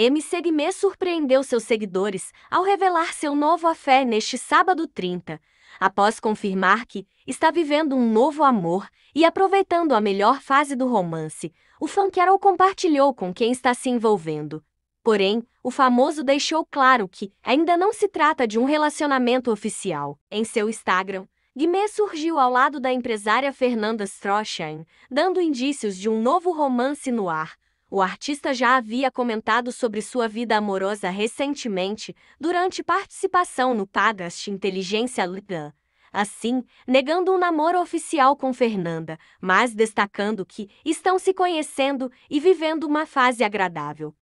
M. Segme surpreendeu seus seguidores ao revelar seu novo afé neste sábado 30, após confirmar que está vivendo um novo amor e aproveitando a melhor fase do romance, o Funkerol compartilhou com quem está se envolvendo. Porém, o famoso deixou claro que ainda não se trata de um relacionamento oficial. Em seu Instagram, Guimê surgiu ao lado da empresária Fernanda Strochain, dando indícios de um novo romance no ar, o artista já havia comentado sobre sua vida amorosa recentemente, durante participação no Pagast Inteligência Liga. Assim, negando um namoro oficial com Fernanda, mas destacando que estão se conhecendo e vivendo uma fase agradável.